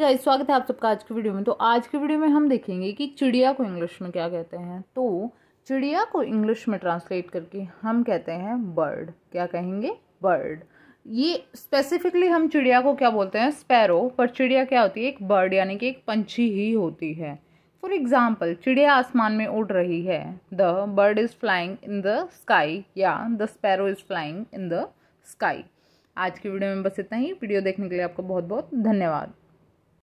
का स्वागत है आप सबका आज की वीडियो में तो आज की वीडियो में हम देखेंगे कि चिड़िया को इंग्लिश में क्या कहते हैं तो चिड़िया को इंग्लिश में ट्रांसलेट करके हम कहते हैं बर्ड क्या कहेंगे बर्ड ये स्पेसिफिकली हम चिड़िया को क्या बोलते हैं स्पैरो पर चिड़िया क्या होती है एक बर्ड यानी कि एक पंछी ही होती है फॉर एग्जाम्पल चिड़िया आसमान में उड़ रही है the bird is flying in the sky या the sparrow is flying in the sky आज की वीडियो में बस इतना ही वीडियो देखने के लिए आपका बहुत बहुत धन्यवाद